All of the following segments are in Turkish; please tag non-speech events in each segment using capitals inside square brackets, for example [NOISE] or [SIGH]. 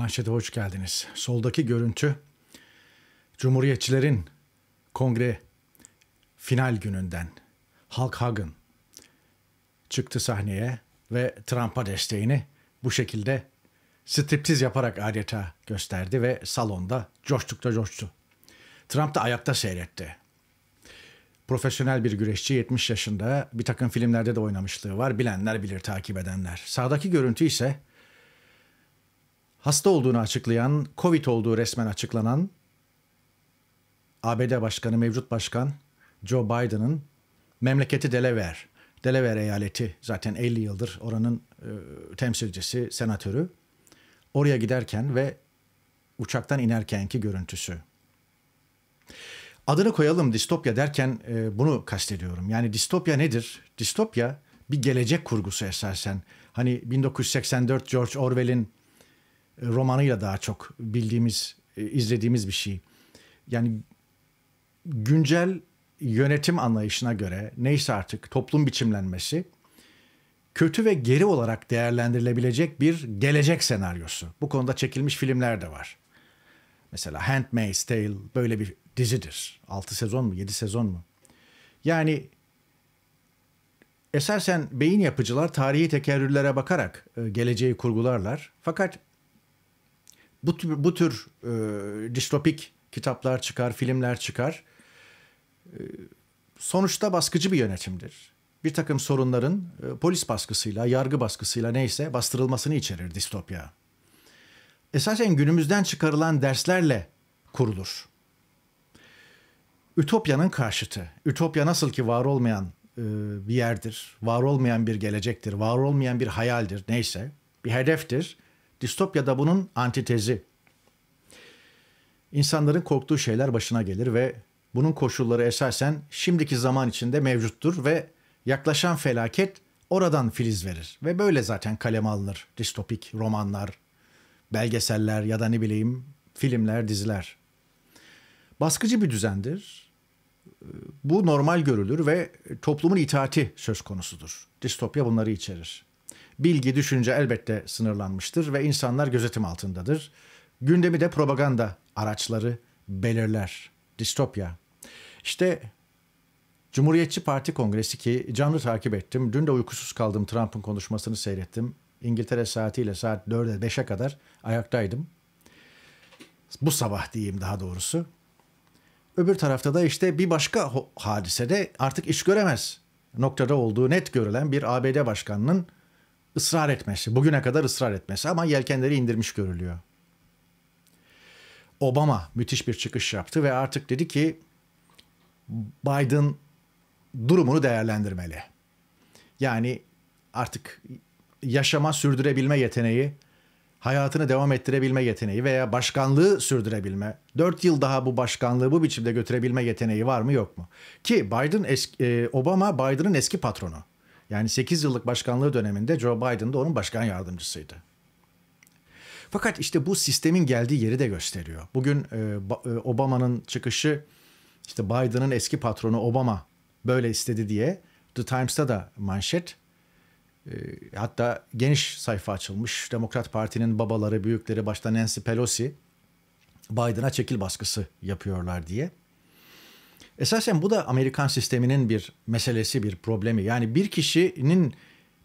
Manşete hoş geldiniz. Soldaki görüntü Cumhuriyetçilerin kongre final gününden Hulk Hogan çıktı sahneye ve Trump'a desteğini bu şekilde striptiz yaparak adeta gösterdi ve salonda coştukta coştu. Trump da ayakta seyretti. Profesyonel bir güreşçi 70 yaşında bir takım filmlerde de oynamışlığı var. Bilenler bilir takip edenler. Sağdaki görüntü ise hasta olduğunu açıklayan, Covid olduğu resmen açıklanan ABD Başkanı, mevcut başkan Joe Biden'ın memleketi Delaware, Delaware eyaleti zaten 50 yıldır oranın e, temsilcisi, senatörü. Oraya giderken ve uçaktan inerkenki görüntüsü. Adını koyalım distopya derken e, bunu kastediyorum. Yani distopya nedir? Distopya bir gelecek kurgusu esasen. Hani 1984 George Orwell'in romanıyla daha çok bildiğimiz, e, izlediğimiz bir şey. Yani güncel yönetim anlayışına göre neyse artık toplum biçimlenmesi kötü ve geri olarak değerlendirilebilecek bir gelecek senaryosu. Bu konuda çekilmiş filmler de var. Mesela Handmaid's Tale böyle bir dizidir. 6 sezon mu 7 sezon mu? Yani esasen beyin yapıcılar tarihi tekerrürlere bakarak e, geleceği kurgularlar. Fakat bu tür, bu tür e, distopik kitaplar çıkar, filmler çıkar. E, sonuçta baskıcı bir yönetimdir. Bir takım sorunların e, polis baskısıyla, yargı baskısıyla neyse bastırılmasını içerir distopya. Esasen günümüzden çıkarılan derslerle kurulur. Ütopyanın karşıtı. Ütopya nasıl ki var olmayan e, bir yerdir, var olmayan bir gelecektir, var olmayan bir hayaldir neyse, bir hedeftir Distopya da bunun antitezi. İnsanların korktuğu şeyler başına gelir ve bunun koşulları esasen şimdiki zaman içinde mevcuttur ve yaklaşan felaket oradan filiz verir. Ve böyle zaten kaleme alınır distopik romanlar, belgeseller ya da ne bileyim filmler, diziler. Baskıcı bir düzendir. Bu normal görülür ve toplumun itaati söz konusudur. Distopya bunları içerir bilgi, düşünce elbette sınırlanmıştır ve insanlar gözetim altındadır. Gündemi de propaganda araçları belirler. Distopya. İşte Cumhuriyetçi Parti Kongresi ki canlı takip ettim. Dün de uykusuz kaldım. Trump'ın konuşmasını seyrettim. İngiltere saatiyle saat 4'e 5'e kadar ayaktaydım. Bu sabah diyeyim daha doğrusu. Öbür tarafta da işte bir başka hadisede artık iş göremez noktada olduğu net görülen bir ABD başkanının ısrar etmesi, bugüne kadar ısrar etmesi ama yelkenleri indirmiş görülüyor. Obama müthiş bir çıkış yaptı ve artık dedi ki Biden durumunu değerlendirmeli. Yani artık yaşama sürdürebilme yeteneği, hayatını devam ettirebilme yeteneği veya başkanlığı sürdürebilme, 4 yıl daha bu başkanlığı bu biçimde götürebilme yeteneği var mı yok mu? Ki Biden eski, e, Obama Biden'ın eski patronu. Yani 8 yıllık başkanlığı döneminde Joe Biden de onun başkan yardımcısıydı. Fakat işte bu sistemin geldiği yeri de gösteriyor. Bugün e, e, Obama'nın çıkışı işte Biden'ın eski patronu Obama böyle istedi diye The Times'ta da manşet. E, hatta geniş sayfa açılmış. Demokrat Parti'nin babaları, büyükleri başta Nancy Pelosi Biden'a çekil baskısı yapıyorlar diye. Esasen bu da Amerikan sisteminin bir meselesi, bir problemi. Yani bir kişinin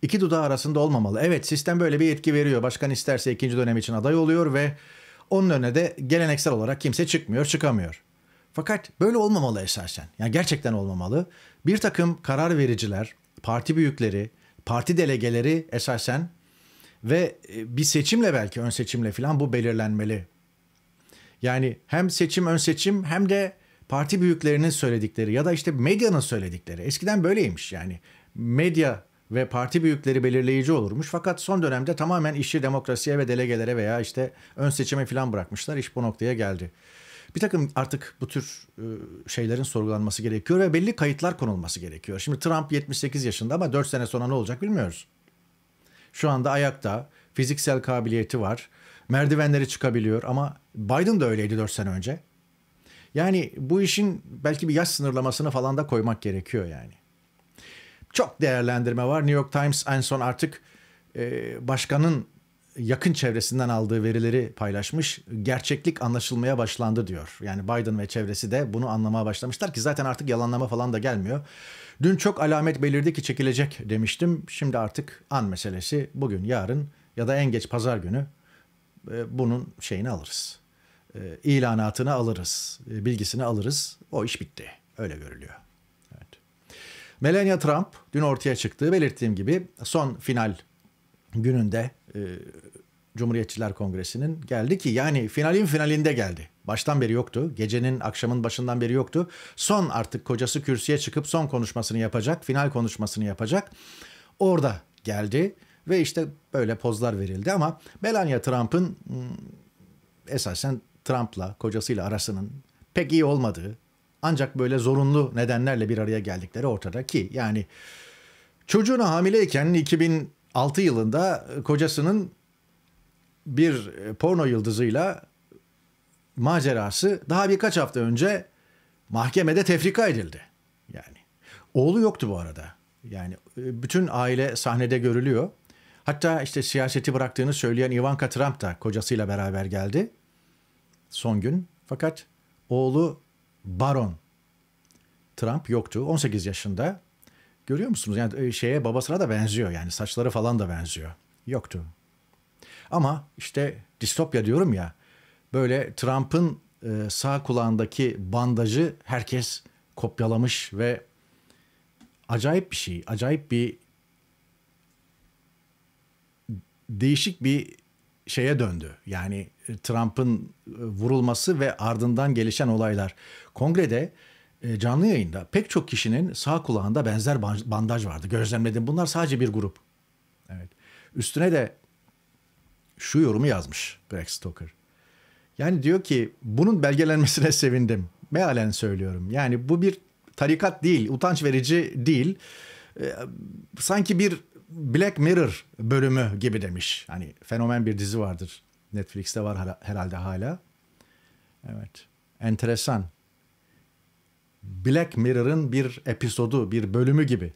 iki dudağı arasında olmamalı. Evet sistem böyle bir yetki veriyor. Başkan isterse ikinci dönem için aday oluyor ve onun önüne de geleneksel olarak kimse çıkmıyor, çıkamıyor. Fakat böyle olmamalı esasen. Yani gerçekten olmamalı. Bir takım karar vericiler, parti büyükleri, parti delegeleri esasen ve e, bir seçimle belki ön seçimle falan bu belirlenmeli. Yani hem seçim ön seçim hem de parti büyüklerinin söyledikleri ya da işte medyanın söyledikleri. Eskiden böyleymiş yani. Medya ve parti büyükleri belirleyici olurmuş. Fakat son dönemde tamamen işi demokrasiye ve delegelere veya işte ön seçime falan bırakmışlar. iş bu noktaya geldi. Bir takım artık bu tür ıı, şeylerin sorgulanması gerekiyor ve belli kayıtlar konulması gerekiyor. Şimdi Trump 78 yaşında ama 4 sene sonra ne olacak bilmiyoruz. Şu anda ayakta, fiziksel kabiliyeti var, merdivenleri çıkabiliyor ama Biden de öyleydi 4 sene önce. Yani bu işin belki bir yaş sınırlamasını falan da koymak gerekiyor yani. Çok değerlendirme var. New York Times en son artık e, başkanın yakın çevresinden aldığı verileri paylaşmış. Gerçeklik anlaşılmaya başlandı diyor. Yani Biden ve çevresi de bunu anlamaya başlamışlar ki zaten artık yalanlama falan da gelmiyor. Dün çok alamet belirdi ki çekilecek demiştim. Şimdi artık an meselesi bugün, yarın ya da en geç pazar günü e, bunun şeyini alırız e, ilanatını alırız, e, bilgisini alırız. O iş bitti. Öyle görülüyor. Evet. Melania Trump dün ortaya çıktığı belirttiğim gibi son final gününde e, Cumhuriyetçiler Kongresi'nin geldi ki yani finalin finalinde geldi. Baştan beri yoktu. Gecenin akşamın başından beri yoktu. Son artık kocası kürsüye çıkıp son konuşmasını yapacak, final konuşmasını yapacak. Orada geldi ve işte böyle pozlar verildi ama Melania Trump'ın hmm, esasen Trump'la kocasıyla arasının pek iyi olmadığı ancak böyle zorunlu nedenlerle bir araya geldikleri ortada ki yani çocuğuna hamileyken 2006 yılında e, kocasının bir e, porno yıldızıyla macerası daha birkaç hafta önce mahkemede tefrika edildi. Yani oğlu yoktu bu arada. Yani e, bütün aile sahnede görülüyor. Hatta işte siyaseti bıraktığını söyleyen Ivanka Trump da kocasıyla beraber geldi son gün. Fakat oğlu Baron Trump yoktu. 18 yaşında. Görüyor musunuz? Yani e, şeye babasına da benziyor. Yani saçları falan da benziyor. Yoktu. Ama işte distopya diyorum ya. Böyle Trump'ın e, sağ kulağındaki bandajı herkes kopyalamış ve acayip bir şey. Acayip bir değişik bir şeye döndü. Yani e, Trump'ın e, vurulması ve ardından gelişen olaylar. Kongrede e, canlı yayında pek çok kişinin sağ kulağında benzer bandaj vardı. Gözlemledim. Bunlar sadece bir grup. Evet. Üstüne de şu yorumu yazmış Greg Stoker. Yani diyor ki bunun belgelenmesine [LAUGHS] sevindim. Mealen söylüyorum. Yani bu bir tarikat değil, utanç verici değil. Ee, sanki bir Black Mirror bölümü gibi demiş. Hani fenomen bir dizi vardır. Netflix'te var herhalde hala. Evet. Enteresan. Black Mirror'ın bir episodu, bir bölümü gibi.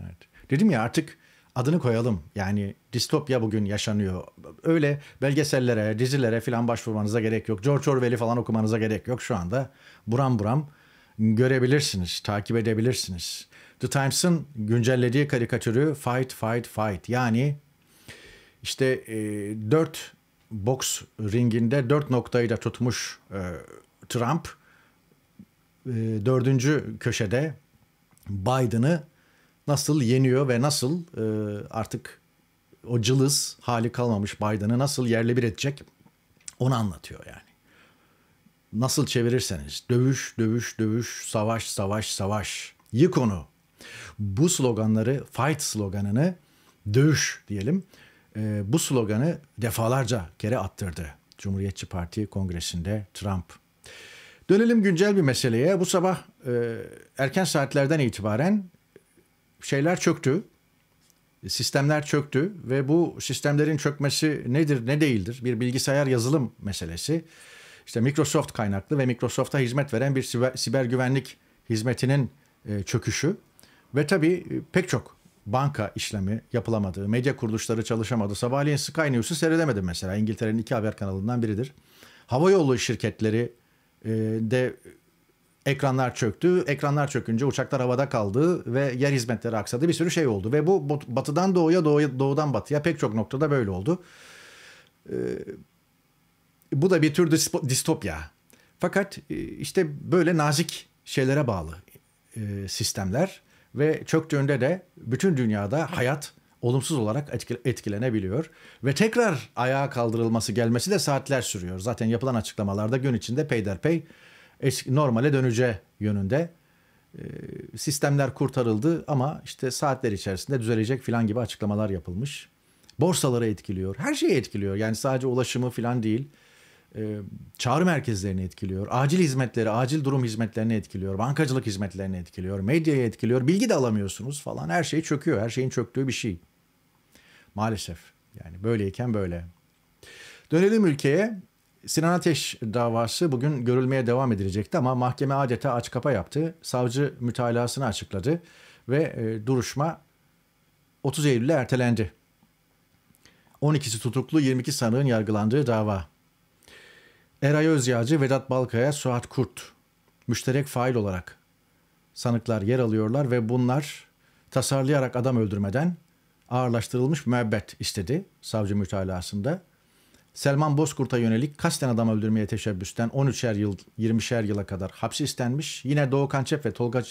Evet. Dedim ya artık adını koyalım. Yani distopya bugün yaşanıyor. Öyle belgesellere, dizilere filan başvurmanıza gerek yok. George Orwell'i falan okumanıza gerek yok şu anda. Buram buram görebilirsiniz, takip edebilirsiniz. The Times'ın güncellediği karikatürü Fight Fight Fight yani işte e, 4 boks ringinde dört noktayı da tutmuş e, Trump e, dördüncü köşede Biden'ı nasıl yeniyor ve nasıl e, artık o cılız hali kalmamış Biden'ı nasıl yerle bir edecek onu anlatıyor yani. Nasıl çevirirseniz dövüş, dövüş, dövüş, savaş, savaş, savaş. Yık onu bu sloganları fight sloganını dövüş diyelim e, bu sloganı defalarca kere attırdı Cumhuriyetçi Parti Kongresi'nde Trump. Dönelim güncel bir meseleye. Bu sabah e, erken saatlerden itibaren şeyler çöktü. Sistemler çöktü ve bu sistemlerin çökmesi nedir ne değildir? Bir bilgisayar yazılım meselesi. İşte Microsoft kaynaklı ve Microsoft'a hizmet veren bir siber, siber güvenlik hizmetinin e, çöküşü. Ve tabii e, pek çok banka işlemi yapılamadı, medya kuruluşları çalışamadı. Sabahleyin Sky News'u seyredemedim mesela. İngiltere'nin iki haber kanalından biridir. Hava yolu şirketleri e, de ekranlar çöktü. Ekranlar çökünce uçaklar havada kaldı ve yer hizmetleri aksadı. Bir sürü şey oldu ve bu batıdan doğuya, doğuya doğudan batıya pek çok noktada böyle oldu. E, bu da bir tür distopya. Fakat işte böyle nazik şeylere bağlı sistemler ve çöktüğünde de bütün dünyada hayat olumsuz olarak etkilenebiliyor ve tekrar ayağa kaldırılması gelmesi de saatler sürüyor. Zaten yapılan açıklamalarda gün içinde peyderpey eski, normale dönece yönünde e, sistemler kurtarıldı ama işte saatler içerisinde düzelecek filan gibi açıklamalar yapılmış. Borsaları etkiliyor, her şeyi etkiliyor. Yani sadece ulaşımı filan değil. E, çağrı merkezlerini etkiliyor. Acil hizmetleri, acil durum hizmetlerini etkiliyor. Bankacılık hizmetlerini etkiliyor. Medyayı etkiliyor. Bilgi de alamıyorsunuz falan. Her şey çöküyor. Her şeyin çöktüğü bir şey. Maalesef. Yani böyleyken böyle. Dönelim ülkeye. Sinan Ateş davası bugün görülmeye devam edilecekti ama mahkeme adeta aç kapa yaptı. Savcı mütalasını açıkladı ve e, duruşma 30 Eylül'e ertelendi. 12'si tutuklu 22 sanığın yargılandığı dava. Eray Özyağcı, Vedat Balkaya, Suat Kurt müşterek fail olarak sanıklar yer alıyorlar ve bunlar tasarlayarak adam öldürmeden ağırlaştırılmış müebbet istedi savcı mütalasında. Selman Bozkurt'a yönelik kasten adam öldürmeye teşebbüsten 13'er yıl 20'şer yıla kadar hapsi istenmiş. Yine Doğukan Çep ve Tolga,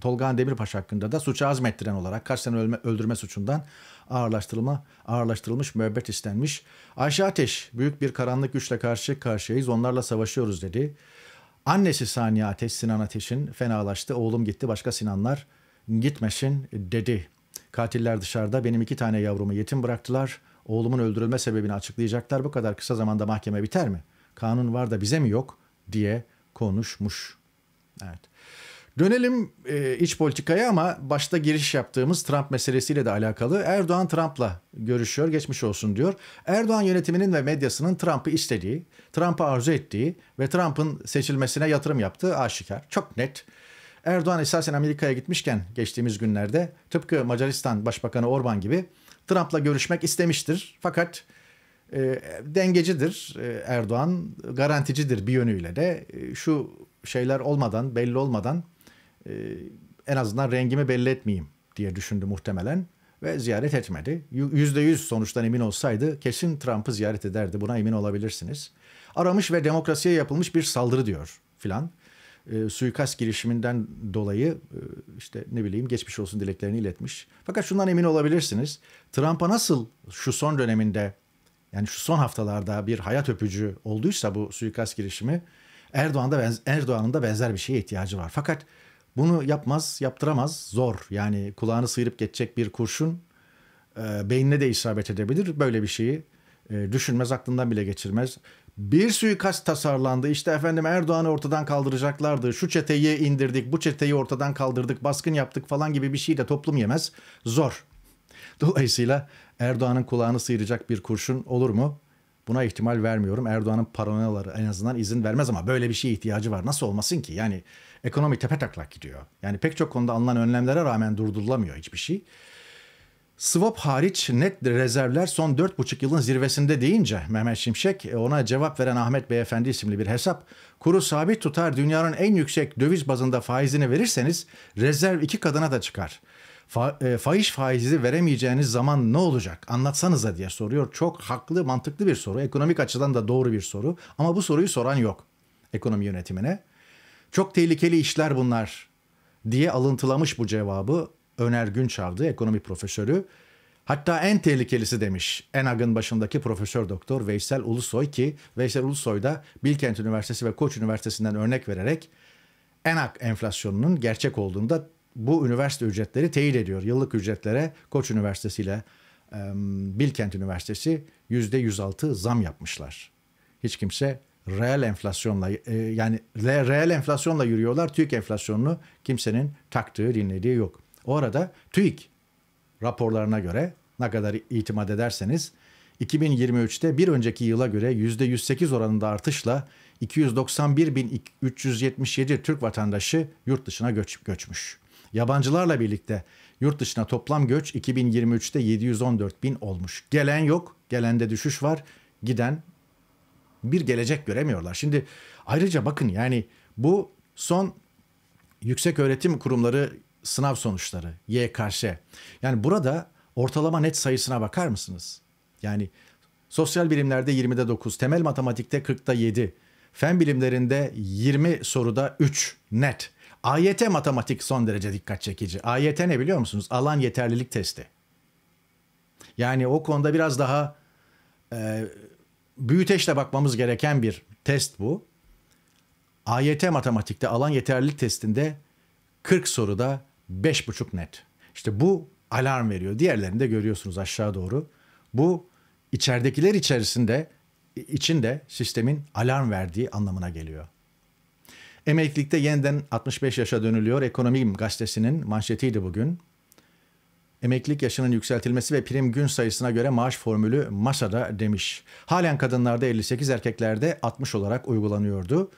Tolgan Demirpaşa hakkında da suça azmettiren olarak kasten ölme, öldürme suçundan ağırlaştırılma, ağırlaştırılmış müebbet istenmiş. Ayşe Ateş büyük bir karanlık güçle karşı karşıyayız onlarla savaşıyoruz dedi. Annesi Saniye Ateş, Sinan Ateş'in fenalaştı. Oğlum gitti başka Sinanlar gitmesin dedi. Katiller dışarıda benim iki tane yavrumu yetim bıraktılar. Oğlumun öldürülme sebebini açıklayacaklar bu kadar kısa zamanda mahkeme biter mi? Kanun var da bize mi yok diye konuşmuş. Evet. Dönelim e, iç politikaya ama başta giriş yaptığımız Trump meselesiyle de alakalı. Erdoğan Trump'la görüşüyor, geçmiş olsun diyor. Erdoğan yönetiminin ve medyasının Trump'ı istediği, Trump'ı arzu ettiği ve Trump'ın seçilmesine yatırım yaptığı aşikar. Çok net. Erdoğan esasen Amerika'ya gitmişken geçtiğimiz günlerde tıpkı Macaristan Başbakanı Orban gibi Trump'la görüşmek istemiştir. Fakat e, dengecidir e, Erdoğan, garanticidir bir yönüyle de. E, şu şeyler olmadan, belli olmadan e, en azından rengimi belli etmeyeyim diye düşündü muhtemelen ve ziyaret etmedi. %100 sonuçtan emin olsaydı kesin Trump'ı ziyaret ederdi. Buna emin olabilirsiniz. Aramış ve demokrasiye yapılmış bir saldırı diyor filan e, suikast girişiminden dolayı e, işte ne bileyim geçmiş olsun dileklerini iletmiş. Fakat şundan emin olabilirsiniz. Trump'a nasıl şu son döneminde yani şu son haftalarda bir hayat öpücü olduysa bu suikast girişimi Erdoğan'da Erdoğan'ın da benzer bir şeye ihtiyacı var. Fakat bunu yapmaz, yaptıramaz. Zor. Yani kulağını sıyırıp geçecek bir kurşun e, beynine de isabet edebilir. Böyle bir şeyi e, düşünmez, aklından bile geçirmez bir suikast tasarlandı. İşte efendim Erdoğan'ı ortadan kaldıracaklardı. Şu çeteyi indirdik, bu çeteyi ortadan kaldırdık, baskın yaptık falan gibi bir şey de toplum yemez. Zor. Dolayısıyla Erdoğan'ın kulağını sıyıracak bir kurşun olur mu? Buna ihtimal vermiyorum. Erdoğan'ın paranoyaları en azından izin vermez ama böyle bir şeye ihtiyacı var. Nasıl olmasın ki? Yani ekonomi tepe taklak gidiyor. Yani pek çok konuda alınan önlemlere rağmen durdurulamıyor hiçbir şey. Swap hariç net rezervler son 4,5 yılın zirvesinde deyince Mehmet Şimşek e, ona cevap veren Ahmet Beyefendi isimli bir hesap kuru sabit tutar dünyanın en yüksek döviz bazında faizini verirseniz rezerv iki kadına da çıkar. Fa, e, faiz faizi veremeyeceğiniz zaman ne olacak anlatsanıza diye soruyor. Çok haklı mantıklı bir soru ekonomik açıdan da doğru bir soru ama bu soruyu soran yok ekonomi yönetimine. Çok tehlikeli işler bunlar diye alıntılamış bu cevabı Öner Günçavdı, ekonomi profesörü. Hatta en tehlikelisi demiş ENAG'ın başındaki Profesör Doktor Veysel Ulusoy ki Veysel Ulusoy da Bilkent Üniversitesi ve Koç Üniversitesi'nden örnek vererek ENAG enflasyonunun gerçek olduğunda bu üniversite ücretleri teyit ediyor. Yıllık ücretlere Koç Üniversitesi ile Bilkent Üniversitesi %106 zam yapmışlar. Hiç kimse reel enflasyonla e, yani reel enflasyonla yürüyorlar. Türk enflasyonunu kimsenin taktığı, dinlediği yok. O arada TÜİK raporlarına göre ne kadar itimat ederseniz 2023'te bir önceki yıla göre %108 oranında artışla 291.377 Türk vatandaşı yurt dışına göç, göçmüş. Yabancılarla birlikte yurt dışına toplam göç 2023'te 714 bin olmuş. Gelen yok, gelende düşüş var, giden bir gelecek göremiyorlar. Şimdi ayrıca bakın yani bu son yüksek öğretim kurumları sınav sonuçları Y karşı. Yani burada ortalama net sayısına bakar mısınız? Yani sosyal bilimlerde 20'de 9, temel matematikte 40'da 7, fen bilimlerinde 20 soruda 3 net. AYT matematik son derece dikkat çekici. AYT ne biliyor musunuz? Alan yeterlilik testi. Yani o konuda biraz daha e, büyüteçle bakmamız gereken bir test bu. AYT matematikte alan yeterlilik testinde 40 soruda 5,5 net. İşte bu alarm veriyor. Diğerlerini de görüyorsunuz aşağı doğru. Bu içeridekiler içerisinde içinde sistemin alarm verdiği anlamına geliyor. Emeklilikte yeniden 65 yaşa dönülüyor. Ekonomim gazetesinin manşetiydi bugün. Emeklilik yaşının yükseltilmesi ve prim gün sayısına göre maaş formülü masada demiş. Halen kadınlarda 58 erkeklerde 60 olarak uygulanıyordu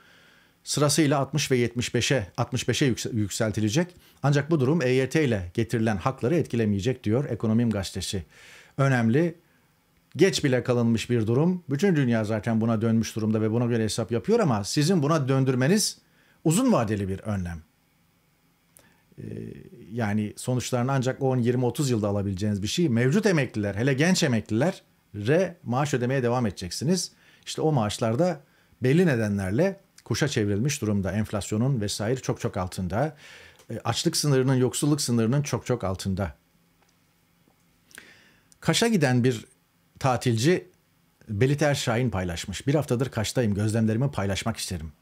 sırasıyla 60 ve 75'e 65'e yükseltilecek. Ancak bu durum EYT ile getirilen hakları etkilemeyecek diyor Ekonomim Gazetesi. Önemli geç bile kalınmış bir durum. Bütün dünya zaten buna dönmüş durumda ve buna göre hesap yapıyor ama sizin buna döndürmeniz uzun vadeli bir önlem. Ee, yani sonuçlarını ancak 10, 20, 30 yılda alabileceğiniz bir şey. Mevcut emekliler, hele genç emekliler re maaş ödemeye devam edeceksiniz. İşte o maaşlarda belli nedenlerle kuşa çevrilmiş durumda. Enflasyonun vesaire çok çok altında. E, açlık sınırının, yoksulluk sınırının çok çok altında. Kaş'a giden bir tatilci Beliter Şahin paylaşmış. Bir haftadır Kaş'tayım. Gözlemlerimi paylaşmak isterim.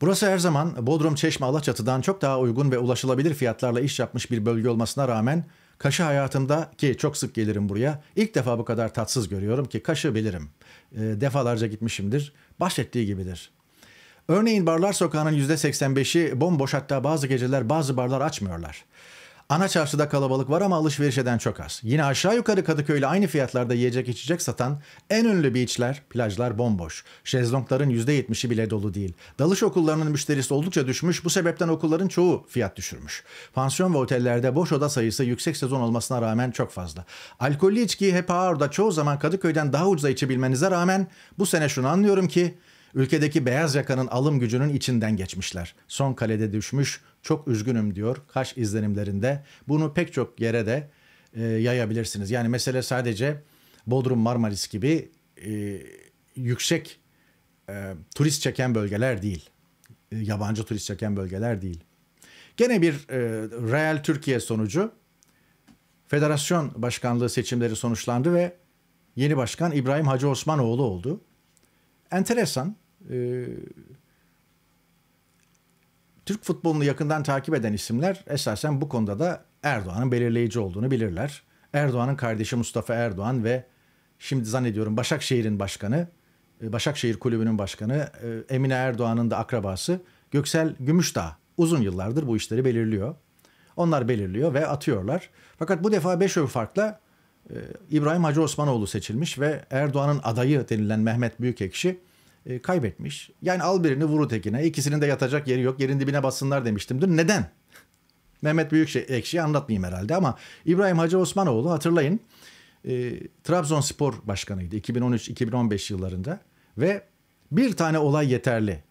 Burası her zaman Bodrum, Çeşme, Alaçatı'dan çok daha uygun ve ulaşılabilir fiyatlarla iş yapmış bir bölge olmasına rağmen Kaş'ı hayatımda ki çok sık gelirim buraya ilk defa bu kadar tatsız görüyorum ki Kaş'ı bilirim. E, defalarca gitmişimdir. Bahsettiği gibidir. Örneğin Barlar Sokağı'nın %85'i bomboş hatta bazı geceler bazı barlar açmıyorlar. Ana çarşıda kalabalık var ama alışveriş eden çok az. Yine aşağı yukarı Kadıköy'le aynı fiyatlarda yiyecek içecek satan en ünlü beachler, plajlar bomboş. Şezlongların %70'i bile dolu değil. Dalış okullarının müşterisi oldukça düşmüş, bu sebepten okulların çoğu fiyat düşürmüş. Pansiyon ve otellerde boş oda sayısı yüksek sezon olmasına rağmen çok fazla. Alkollü içkiyi hep ağırda çoğu zaman Kadıköy'den daha ucuza içebilmenize rağmen bu sene şunu anlıyorum ki Ülkedeki beyaz yakanın alım gücünün içinden geçmişler. Son kalede düşmüş, çok üzgünüm diyor Kaş izlenimlerinde. Bunu pek çok yere de e, yayabilirsiniz. Yani mesele sadece Bodrum Marmaris gibi e, yüksek e, turist çeken bölgeler değil. E, yabancı turist çeken bölgeler değil. Gene bir e, Real Türkiye sonucu federasyon başkanlığı seçimleri sonuçlandı ve yeni başkan İbrahim Hacı Osmanoğlu oldu. Enteresan e, Türk futbolunu yakından takip eden isimler esasen bu konuda da Erdoğan'ın belirleyici olduğunu bilirler. Erdoğan'ın kardeşi Mustafa Erdoğan ve şimdi zannediyorum Başakşehir'in başkanı, e, Başakşehir Kulübü'nün başkanı e, Emine Erdoğan'ın da akrabası Göksel Gümüşdağ uzun yıllardır bu işleri belirliyor. Onlar belirliyor ve atıyorlar. Fakat bu defa 5 oy farkla e, İbrahim Hacı Osmanoğlu seçilmiş ve Erdoğan'ın adayı denilen Mehmet Büyükekşi e, kaybetmiş. Yani al birini vuru tekine. İkisinin de yatacak yeri yok. Yerin dibine bassınlar demiştim. Dün neden? Mehmet Büyükekşi'yi anlatmayayım herhalde ama İbrahim Hacı Osmanoğlu hatırlayın e, Trabzonspor başkanıydı 2013-2015 yıllarında ve bir tane olay yeterli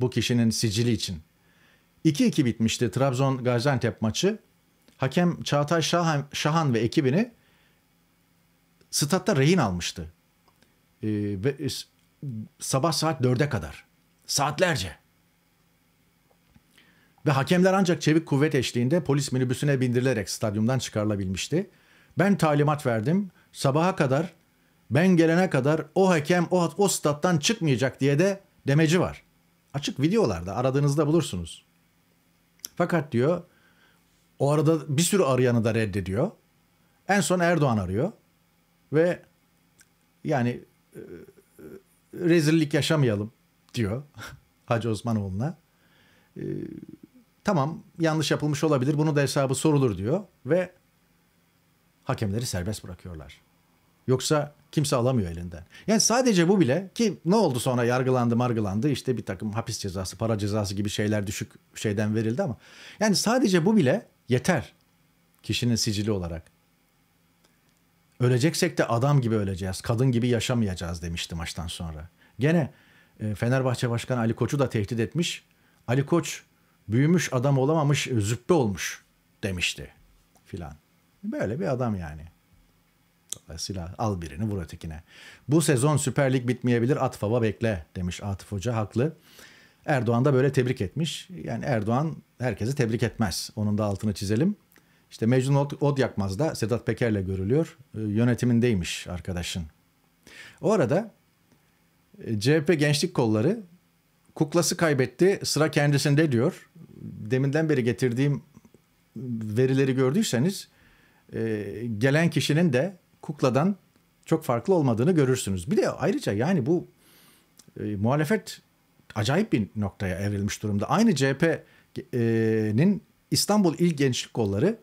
bu kişinin sicili için. 2-2 bitmişti Trabzon Gaziantep maçı. Hakem Çağatay Şahan, Şahan ve ekibini statta rehin almıştı. E, ve sabah saat dörde kadar. Saatlerce. Ve hakemler ancak çevik kuvvet eşliğinde polis minibüsüne bindirilerek stadyumdan çıkarılabilmişti. Ben talimat verdim. Sabaha kadar ben gelene kadar o hakem o, o stat'tan çıkmayacak diye de demeci var. Açık videolarda aradığınızda bulursunuz. Fakat diyor o arada bir sürü arayanı da reddediyor. En son Erdoğan arıyor ve yani e, rezillik yaşamayalım diyor [LAUGHS] Hacı Osmanoğlu'na. E, tamam yanlış yapılmış olabilir bunu da hesabı sorulur diyor ve hakemleri serbest bırakıyorlar. Yoksa kimse alamıyor elinden. Yani sadece bu bile ki ne oldu sonra yargılandı margılandı işte bir takım hapis cezası para cezası gibi şeyler düşük şeyden verildi ama yani sadece bu bile yeter kişinin sicili olarak. Öleceksek de adam gibi öleceğiz, kadın gibi yaşamayacağız demişti maçtan sonra. Gene e, Fenerbahçe Başkanı Ali Koç'u da tehdit etmiş. Ali Koç büyümüş adam olamamış, züppe olmuş demişti filan. Böyle bir adam yani. Dolayısıyla al birini vur ötekine. Bu sezon Süper Lig bitmeyebilir at fava bekle demiş Atıf Hoca haklı. Erdoğan da böyle tebrik etmiş. Yani Erdoğan herkesi tebrik etmez. Onun da altını çizelim. İşte Mecnun Od, Od Yakmaz'da Sedat Peker'le görülüyor. E, yönetimindeymiş arkadaşın. O arada e, CHP gençlik kolları kuklası kaybetti sıra kendisinde diyor. Deminden beri getirdiğim verileri gördüyseniz e, gelen kişinin de kukladan çok farklı olmadığını görürsünüz. Bir de ayrıca yani bu e, muhalefet acayip bir noktaya evrilmiş durumda. Aynı CHP'nin İstanbul İl Gençlik Kolları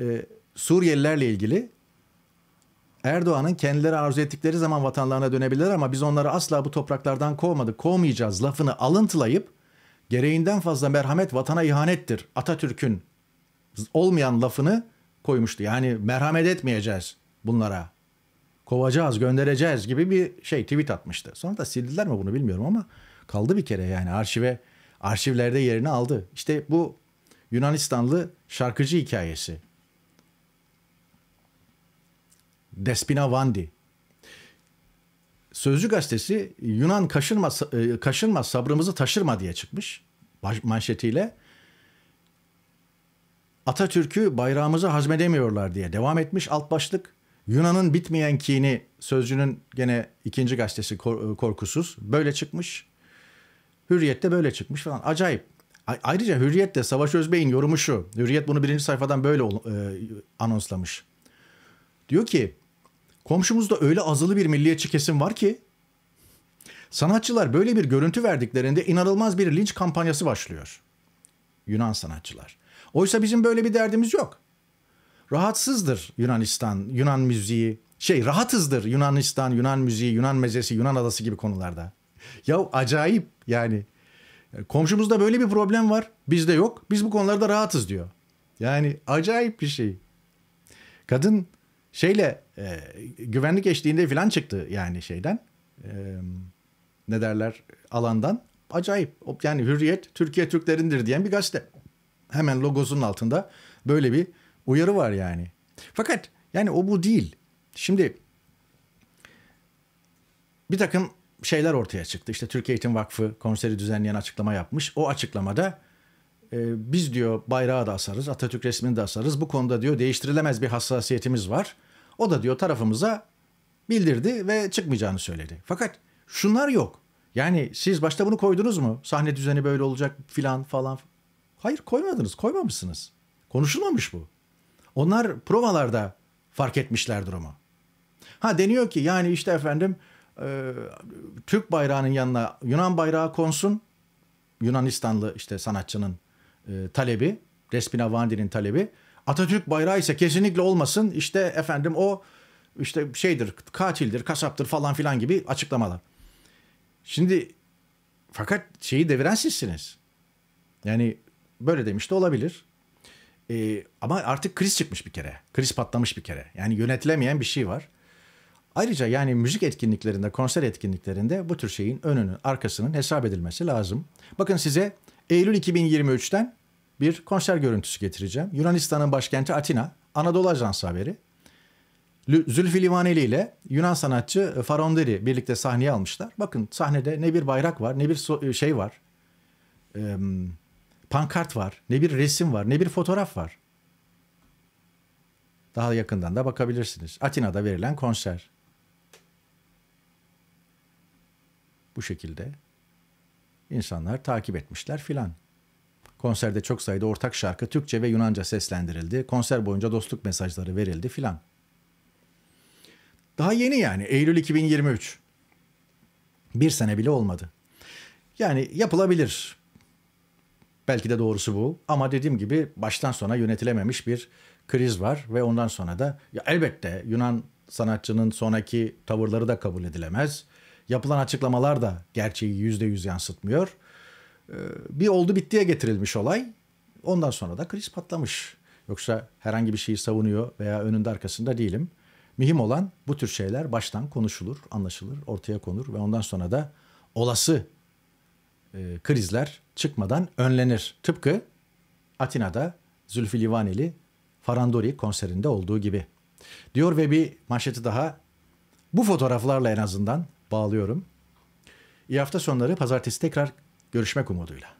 e, Suriyelilerle ilgili Erdoğan'ın kendileri arzu ettikleri zaman vatanlarına dönebilirler ama biz onları asla bu topraklardan kovmadık, kovmayacağız lafını alıntılayıp gereğinden fazla merhamet vatana ihanettir. Atatürk'ün olmayan lafını koymuştu. Yani merhamet etmeyeceğiz bunlara. Kovacağız, göndereceğiz gibi bir şey tweet atmıştı. Sonra da sildiler mi bunu bilmiyorum ama kaldı bir kere yani arşive arşivlerde yerini aldı. İşte bu Yunanistanlı şarkıcı hikayesi. Despina Vandi. Sözcü gazetesi Yunan kaşınma, e, kaşınma sabrımızı taşırma diye çıkmış manşetiyle. Atatürk'ü bayrağımızı hazmedemiyorlar diye devam etmiş alt başlık. Yunan'ın bitmeyen kini sözcünün gene ikinci gazetesi e, korkusuz böyle çıkmış. Hürriyet'te böyle çıkmış falan. Acayip. Ayrıca Hürriyet'te Savaş Özbey'in yorumu şu. Hürriyet bunu birinci sayfadan böyle e, anonslamış. Diyor ki komşumuzda öyle azılı bir milliyetçi kesim var ki sanatçılar böyle bir görüntü verdiklerinde inanılmaz bir linç kampanyası başlıyor. Yunan sanatçılar. Oysa bizim böyle bir derdimiz yok. Rahatsızdır Yunanistan, Yunan müziği. Şey rahatızdır Yunanistan, Yunan müziği, Yunan mezesi, Yunan adası gibi konularda. Ya acayip yani. Komşumuzda böyle bir problem var. Bizde yok. Biz bu konularda rahatız diyor. Yani acayip bir şey. Kadın şeyle e, güvenlik eşliğinde falan çıktı yani şeyden. E, ne derler alandan. Acayip. Yani Hürriyet Türkiye Türklerindir diyen bir gazete. Hemen logosunun altında böyle bir uyarı var yani. Fakat yani o bu değil. Şimdi bir takım şeyler ortaya çıktı. İşte Türkiye Eğitim Vakfı konseri düzenleyen açıklama yapmış. O açıklamada e, biz diyor bayrağı da asarız, Atatürk resmini de asarız. Bu konuda diyor değiştirilemez bir hassasiyetimiz var. O da diyor tarafımıza bildirdi ve çıkmayacağını söyledi. Fakat şunlar yok. Yani siz başta bunu koydunuz mu? Sahne düzeni böyle olacak filan falan. Hayır koymadınız, koymamışsınız. Konuşulmamış bu. Onlar provalarda fark etmişler durumu. Ha deniyor ki yani işte efendim e, Türk bayrağının yanına Yunan bayrağı konsun. Yunanistanlı işte sanatçının e, talebi, Despina Vandi'nin talebi. Atatürk bayrağı ise kesinlikle olmasın. İşte efendim o işte şeydir, katildir, kasaptır falan filan gibi açıklamalar. Şimdi fakat şeyi deviren sizsiniz. Yani böyle demiş de olabilir. Ee, ama artık kriz çıkmış bir kere. Kriz patlamış bir kere. Yani yönetilemeyen bir şey var. Ayrıca yani müzik etkinliklerinde, konser etkinliklerinde bu tür şeyin önünün, arkasının hesap edilmesi lazım. Bakın size Eylül 2023'ten bir konser görüntüsü getireceğim. Yunanistan'ın başkenti Atina. Anadolu Ajansı haberi. Zülfü Livaneli ile Yunan sanatçı e, Faronderi birlikte sahneye almışlar. Bakın sahnede ne bir bayrak var, ne bir e, şey var. pankart var, ne bir resim var, ne bir fotoğraf var. Daha yakından da bakabilirsiniz. Atina'da verilen konser. Bu şekilde insanlar takip etmişler filan. Konserde çok sayıda ortak şarkı Türkçe ve Yunanca seslendirildi. Konser boyunca dostluk mesajları verildi filan. Daha yeni yani Eylül 2023. Bir sene bile olmadı. Yani yapılabilir. Belki de doğrusu bu. Ama dediğim gibi baştan sona yönetilememiş bir kriz var ve ondan sonra da ya elbette Yunan sanatçının sonraki tavırları da kabul edilemez. Yapılan açıklamalar da gerçeği yüzde yüz yansıtmıyor. Ee, bir oldu bittiye getirilmiş olay. Ondan sonra da kriz patlamış. Yoksa herhangi bir şeyi savunuyor veya önünde arkasında değilim. Mühim olan bu tür şeyler baştan konuşulur, anlaşılır, ortaya konur ve ondan sonra da olası e, krizler çıkmadan önlenir. Tıpkı Atina'da Zülfü Livaneli Farandori konserinde olduğu gibi. Diyor ve bir manşeti daha bu fotoğraflarla en azından bağlıyorum. İyi hafta sonları pazartesi tekrar Görüşmek umuduyla.